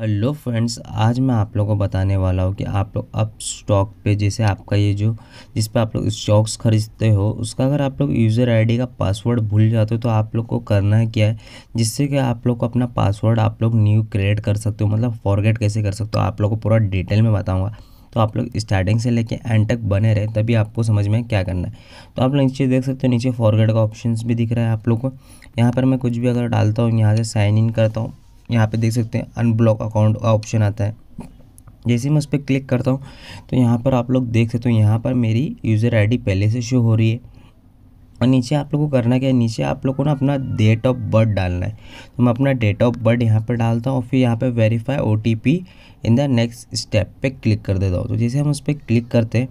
hello friends आज मैं आप लोगों को बताने वाला हूँ कि आप लोग अब स्टॉक पे जैसे आपका ये जो जिस पे आप लोग स्टॉक्स खरीदते हो उसका अगर आप लोग यूज़र आईडी का पासवर्ड भूल जाते हो तो आप लोग को करना क्या है जिससे कि आप लोग को अपना पासवर्ड आप लोग न्यू क्रिएट कर सकते हो मतलब फॉरगेट कैसे कर सकते हो आप लोग को पूरा डिटेल में बताऊँगा तो आप लोग स्टार्टिंग से लेके एंड तक बने रहे तभी आपको समझ में क्या करना है तो आप लोग नीचे देख सकते हो नीचे फॉरगेट का ऑप्शन भी दिख रहा है आप लोग को यहाँ पर मैं कुछ भी अगर डालता हूँ यहाँ से साइन इन करता हूँ यहाँ पे देख सकते हैं अनब्लॉक अकाउंट का ऑप्शन आता है जैसे मैं उस पर क्लिक करता हूँ तो यहाँ पर आप लोग देख सकते हो यहाँ पर मेरी यूज़र आईडी पहले से शो हो रही है और नीचे आप लोगों को करना क्या है नीचे आप लोगों को ना अपना डेट ऑफ बर्थ डालना है तो मैं अपना डेट ऑफ बर्थ यहाँ पर डालता हूँ और फिर यहाँ पर verify oh in the next step पर क्लिक कर देता हूँ तो जैसे हम उस पर क्लिक करते हैं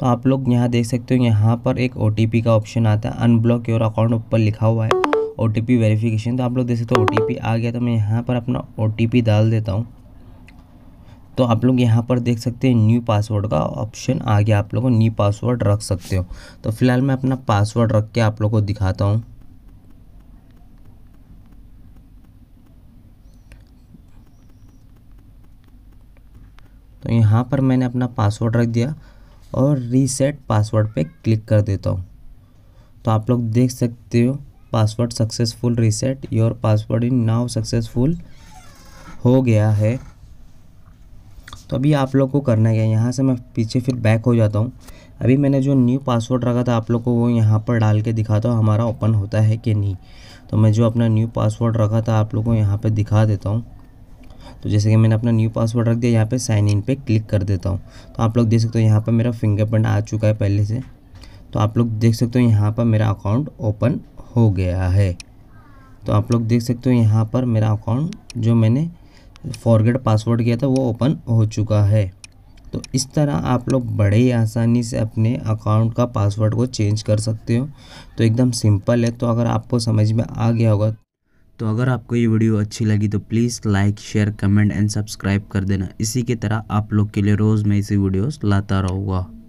तो आप लोग यहाँ देख सकते हो यहाँ पर एक ओ का ऑप्शन आता है अनब्लॉक योर अकाउंट ऊपर लिखा हुआ है ओ टी पी वेरीफिकेशन तो आप लोग देख सकते हो ओ टी पी आ गया तो मैं यहाँ पर अपना ओ टी पी डाल देता हूँ तो आप लोग यहाँ पर देख सकते हैं न्यू पासवर्ड का ऑप्शन आ गया आप लोग न्यू पासवर्ड रख सकते हो तो फिलहाल मैं अपना पासवर्ड रख के आप लोग को दिखाता हूँ तो यहाँ पर मैंने अपना पासवर्ड रख दिया और रीसेट पासवर्ड पे क्लिक कर देता हूँ तो आप लोग देख सकते हो password successful reset your password in now successful हो गया है तो अभी आप लोग को करना है यहाँ से मैं पीछे फिर बैक हो जाता हूँ अभी मैंने जो न्यू पासवर्ड रखा था आप लोग को वो यहाँ पर डाल के दिखाता हूँ हमारा ओपन होता है कि नहीं तो मैं जो अपना न्यू पासवर्ड रखा था आप लोग को यहाँ पर दिखा देता हूँ तो जैसे कि मैंने अपना न्यू पासवर्ड रख दिया यहाँ पर साइन इन पर क्लिक कर देता हूँ तो आप लोग देख सकते हो यहाँ पर मेरा फिंगरप्रिंट आ चुका है पहले से तो आप लोग देख सकते हो यहाँ पर मेरा अकाउंट ओपन हो गया है तो आप लोग देख सकते हो यहाँ पर मेरा अकाउंट जो मैंने फॉरगेट पासवर्ड किया था वो ओपन हो चुका है तो इस तरह आप लोग बड़े ही आसानी से अपने अकाउंट का पासवर्ड को चेंज कर सकते हो तो एकदम सिंपल है तो अगर आपको समझ में आ गया होगा तो अगर आपको ये वीडियो अच्छी लगी तो please like share comment and subscribe कर देना इसी के तरह आप लोग के लिए रोज़ मैं इसी वीडियोज़ लाता रहूँगा